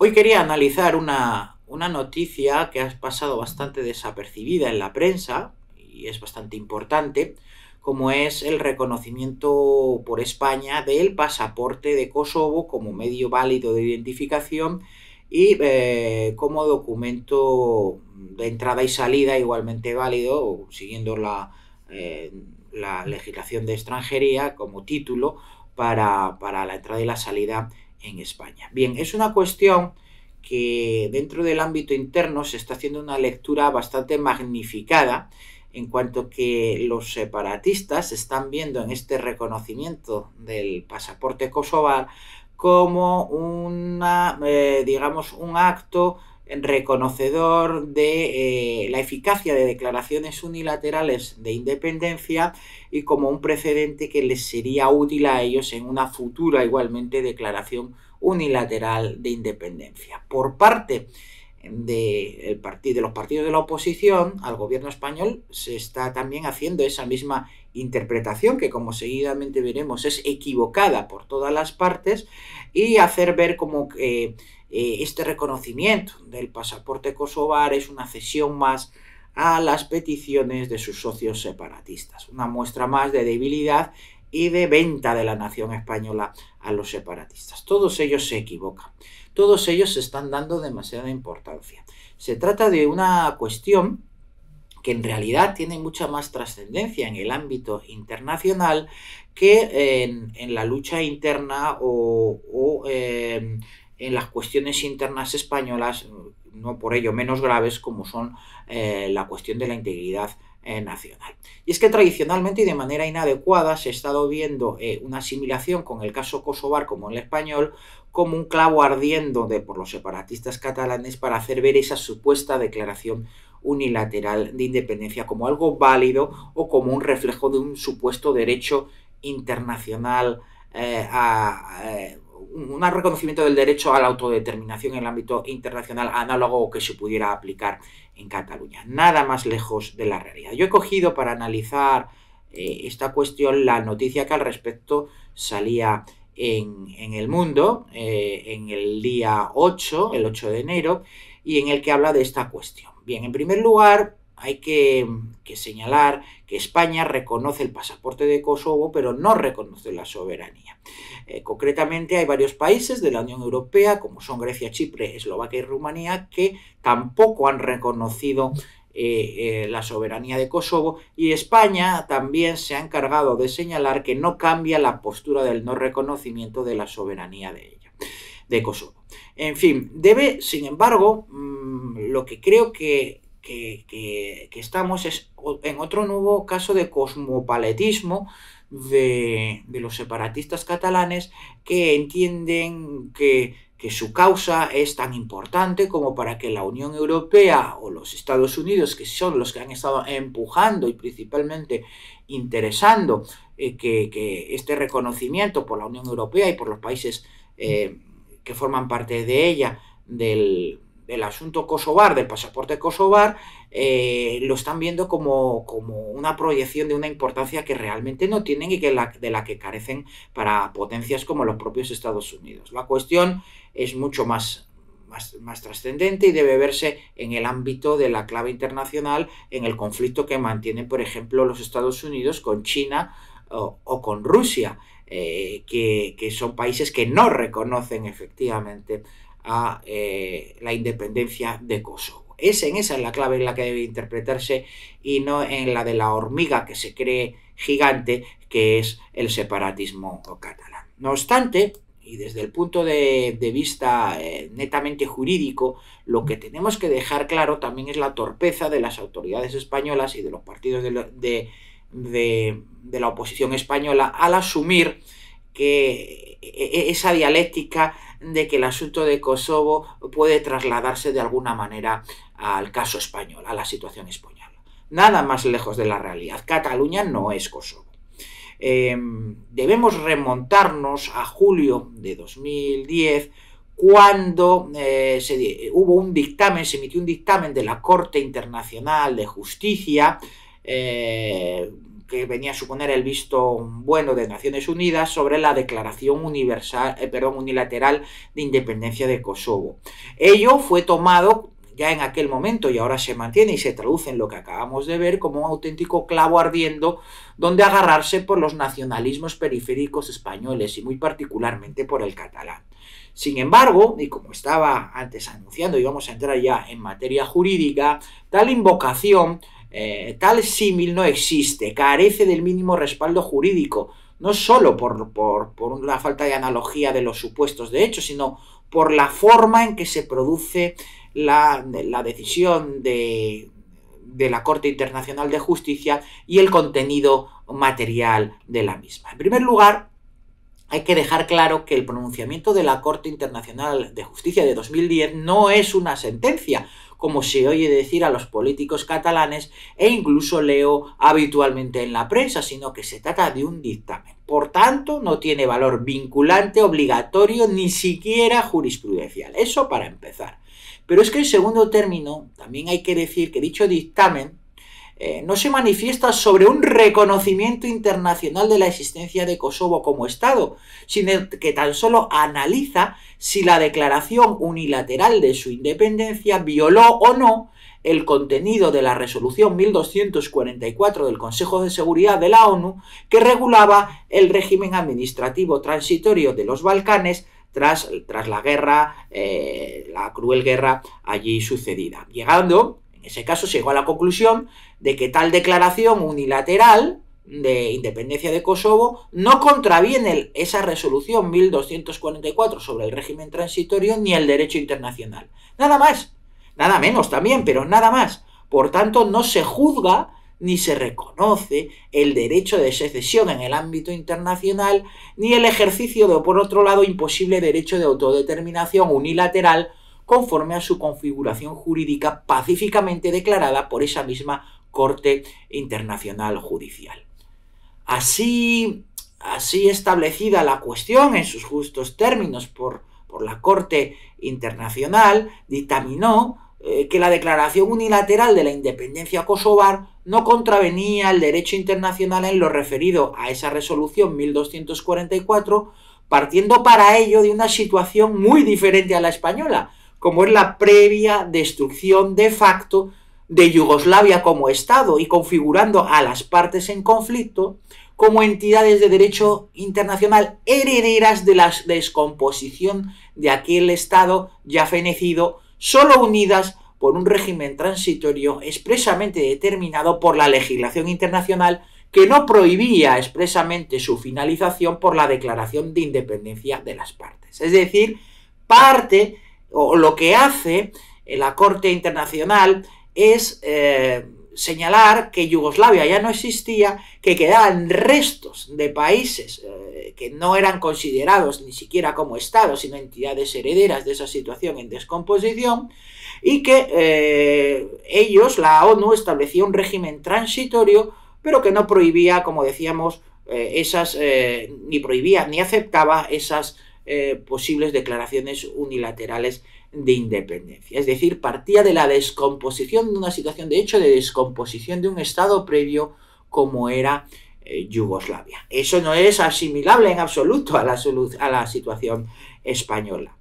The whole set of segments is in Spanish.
Hoy quería analizar una, noticia que ha pasado bastante desapercibida en la prensa y es bastante importante, como es el reconocimiento por España del pasaporte de Kosovo como medio válido de identificación y eh, como documento de entrada y salida igualmente válido, siguiendo la, eh, la legislación de extranjería como título para, para la entrada y la salida en España. Bien, es una cuestión que dentro del ámbito interno se está haciendo una lectura bastante magnificada en cuanto que los separatistas están viendo en este reconocimiento del pasaporte kosovar como una, eh, digamos, un acto reconocedor de eh, la eficacia de declaraciones unilaterales de independencia y como un precedente que les sería útil a ellos en una futura igualmente declaración unilateral de independencia. Por parte de, de los partidos de la oposición al gobierno español se está también haciendo esa misma interpretación que como seguidamente veremos es equivocada por todas las partes y hacer ver como que eh, este reconocimiento del pasaporte kosovar es una cesión más a las peticiones de sus socios separatistas, una muestra más de debilidad y de venta de la nación española a los separatistas. Todos ellos se equivocan, todos ellos se están dando demasiada importancia. Se trata de una cuestión que en realidad tiene mucha más trascendencia en el ámbito internacional que en, la lucha interna o, em, en las cuestiones internas españolas, no por ello menos graves, como son eh, la cuestión de la integridad eh, nacional. Y es que tradicionalmente y de manera inadecuada se ha estado viendo eh, una asimilación con el caso kosovar como el español como un clavo ardiendo de, por los separatistas catalanes para hacer ver esa supuesta declaración unilateral de independencia como algo válido o como un reflejo de un supuesto derecho internacional eh, a un reconocimiento del derecho a la autodeterminación en el ámbito internacional análogo que se pudiera aplicar en Cataluña. Nada más lejos de la realidad. Yo he cogido para analizar eh, esta cuestión la noticia que al respecto salía en, el mundo eh, en el día 8, el 8 de enero, y en el que habla de esta cuestión. Bien, en primer lugar, hay que, señalar que España reconoce el pasaporte de Kosovo, pero no reconoce la soberanía. Eh, concretamente, hay varios países de la Unión Europea, como son Grecia, Chipre, Eslovaquia y Rumanía, que tampoco han reconocido eh, eh, la soberanía de Kosovo y España también se ha encargado de señalar que no cambia la postura del no reconocimiento de la soberanía de ella, de Kosovo. En fin, debe, sin embargo, mm, lo que creo que que, estamos en otro nuevo caso de cosmopaletismo de, los separatistas catalanes que entienden que, su causa es tan importante como para que la Unión Europea o los Estados Unidos, que son los que han estado empujando y principalmente interesando eh, que, este reconocimiento por la Unión Europea y por los países eh, que forman parte de ella del, del asunto kosovar, del pasaporte kosovar, eh, lo están viendo como, como, una proyección de una importancia que realmente no tienen y que de la que carecen para potencias como los propios Estados Unidos. La cuestión es mucho más, más, trascendente y debe verse en el ámbito de la clave internacional, en el conflicto que mantienen, por ejemplo, los Estados Unidos con China o, con Rusia. Eh, que, que son países que no reconocen efectivamente a eh, la independencia de Kosovo. en esa es la clave en la que debe interpretarse y no en la de la hormiga que se cree gigante, que es el separatismo catalán. No obstante, y desde el punto de, vista eh, netamente jurídico, lo que tenemos que dejar claro también es la torpeza de las autoridades españolas y de los partidos de la oposición española al asumir que eh, esa dialéctica de que el asunto de Kosovo puede trasladarse de alguna manera al caso español, a la situación española. Nada más lejos de la realidad. Cataluña no es Kosovo. Em, debemos remontarnos a julio de 2010 cuando eh, se, hubo un dictamen, se emitió un dictamen de la Corte Internacional de Justicia eh, que venía a suponer el visto bueno de Naciones Unidas sobre la declaración universal, eh, perdón, unilateral de independencia de Kosovo. Ello fue tomado ya en aquel momento y ahora se mantiene y se traduce en lo que acabamos de ver como un auténtico clavo ardiendo donde agarrarse por los nacionalismos periféricos españoles y muy particularmente por el catalán. Sin embargo, y como estaba antes anunciando y vamos a entrar ya en materia jurídica, tal invocación eh, tal símil no existe, carece del mínimo respaldo jurídico, no solo por, por, la falta de analogía de los supuestos de hecho, sino por la forma en que se produce la, decisión de, de la Corte Internacional de Justicia y el contenido material de la misma. En primer lugar, hay que dejar claro que el pronunciamiento de la Corte Internacional de Justicia de 2010 no es una sentencia, como se oye decir a los políticos catalanes e incluso leo habitualmente en la prensa, sino que se trata de un dictamen. Por tanto, no tiene valor vinculante, obligatorio, ni siquiera jurisprudencial. Eso para empezar. Pero es que en segundo término, también hay que decir que dicho dictamen eh, no se manifiesta sobre un reconocimiento internacional de la existencia de Kosovo como Estado, sino que tan solo analiza si la declaración unilateral de su independencia violó o no el contenido de la resolución 1244 del Consejo de Seguridad de la ONU que regulaba el régimen administrativo transitorio de los Balcanes tras, la guerra, eh, la cruel guerra allí sucedida, llegando en ese caso se llegó a la conclusión de que tal declaración unilateral de independencia de Kosovo no contraviene esa resolución 1244 sobre el régimen transitorio ni el derecho internacional. Nada más, nada menos también, pero nada más. Por tanto, no se juzga ni se reconoce el derecho de secesión en el ámbito internacional, ni el ejercicio de, por otro lado, imposible derecho de autodeterminación unilateral conforme a su configuración jurídica pacíficamente declarada por esa misma Corte Internacional Judicial. Así, establecida la cuestión en sus justos términos por, la Corte Internacional, dictaminó eh, que la declaración unilateral de la independencia kosovar no contravenía el derecho internacional en lo referido a esa resolución 1244, partiendo para ello de una situación muy diferente a la española, como es la previa destrucción de facto de Yugoslavia como Estado y configurando a las partes en conflicto como entidades de derecho internacional herederas de la descomposición de aquel Estado ya fenecido, solo unidas por un régimen transitorio expresamente determinado por la legislación internacional que no prohibía expresamente su finalización por la declaración de independencia de las partes. Es decir, parte o lo que hace eh, la Corte Internacional es eh, señalar que Yugoslavia ya no existía, que quedaban restos de países eh, que no eran considerados ni siquiera como estados, sino entidades herederas de esa situación en descomposición, y que ellos, la ONU, establecía un régimen transitorio, pero que no prohibía, como decíamos, esas, ni prohibía ni aceptaba esas eh, posibles declaraciones unilaterales de independencia. Es decir, partía de la descomposición, de una situación de hecho de descomposición de un Estado previo como era eh, Yugoslavia. Eso no es asimilable en absoluto a la, a la situación española.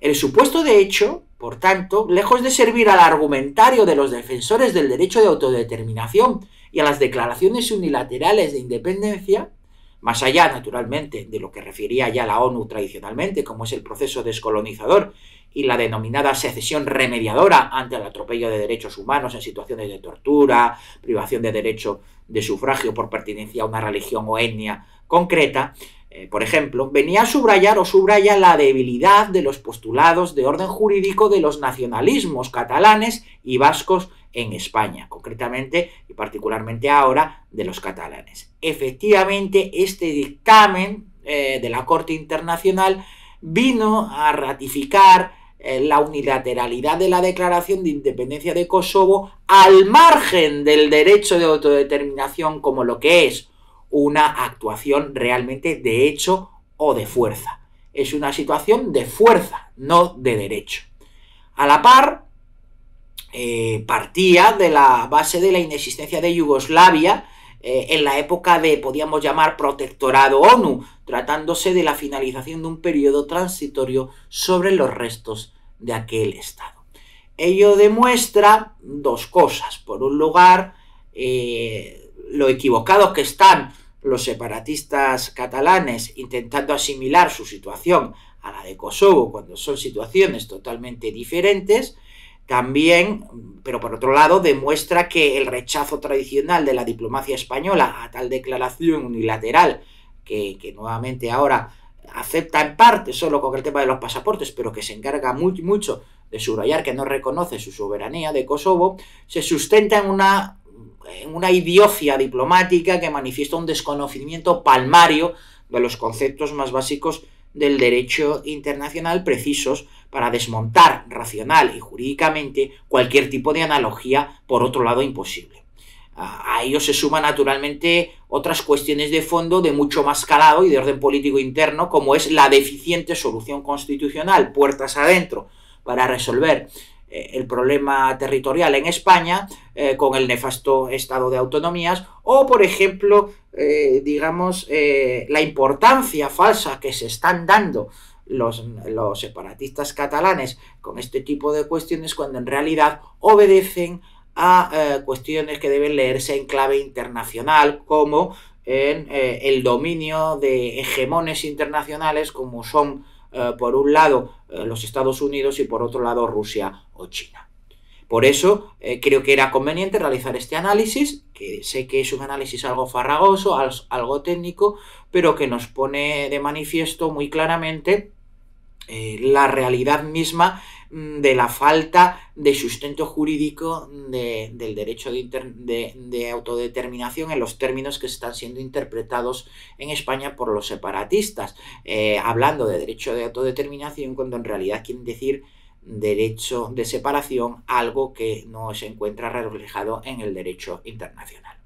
El supuesto de hecho, por tanto, lejos de servir al argumentario de los defensores del derecho de autodeterminación y a las declaraciones unilaterales de independencia, más allá, naturalmente, de lo que refería ya la ONU tradicionalmente, como es el proceso descolonizador y la denominada secesión remediadora ante el atropello de derechos humanos en situaciones de tortura, privación de derecho de sufragio por pertenencia a una religión o etnia concreta, eh, por ejemplo, venía a subrayar o subraya la debilidad de los postulados de orden jurídico de los nacionalismos catalanes y vascos en España, concretamente y particularmente ahora de los catalanes. Efectivamente, este dictamen eh, de la Corte Internacional vino a ratificar eh, la unilateralidad de la Declaración de Independencia de Kosovo al margen del derecho de autodeterminación como lo que es una actuación realmente de hecho o de fuerza. Es una situación de fuerza, no de derecho. A la par, eh, partía de la base de la inexistencia de Yugoslavia eh, en la época de, podíamos llamar, protectorado ONU, tratándose de la finalización de un periodo transitorio sobre los restos de aquel Estado. Ello demuestra dos cosas. Por un lugar, eh, lo equivocados que están los separatistas catalanes intentando asimilar su situación a la de Kosovo, cuando son situaciones totalmente diferentes, también, pero por otro lado, demuestra que el rechazo tradicional de la diplomacia española a tal declaración unilateral, que, nuevamente ahora acepta en parte solo con el tema de los pasaportes, pero que se encarga mucho de subrayar que no reconoce su soberanía de Kosovo, se sustenta en una, en una idiocia diplomática que manifiesta un desconocimiento palmario de los conceptos más básicos del derecho internacional precisos para desmontar racional y jurídicamente cualquier tipo de analogía, por otro lado, imposible. A ello se suman naturalmente otras cuestiones de fondo de mucho más calado y de orden político interno, como es la deficiente solución constitucional, puertas adentro, para resolver eh, el problema territorial en España eh, con el nefasto estado de autonomías o, por ejemplo, eh, digamos, eh, la importancia falsa que se están dando los, los separatistas catalanes con este tipo de cuestiones cuando en realidad obedecen a eh, cuestiones que deben leerse en clave internacional, como en el dominio de hegemones internacionales, como son, por un lado, los Estados Unidos y por otro lado, Rusia o China. Por eso eh, creo que era conveniente realizar este análisis, que sé que es un análisis algo farragoso, algo técnico, pero que nos pone de manifiesto muy claramente eh, la realidad misma mm, de la falta de sustento jurídico del derecho de, autodeterminación en los términos que están siendo interpretados en España por los separatistas, eh, hablando de derecho de autodeterminación cuando en realidad quieren decir derecho de separación, algo que no se encuentra reflejado en el derecho internacional.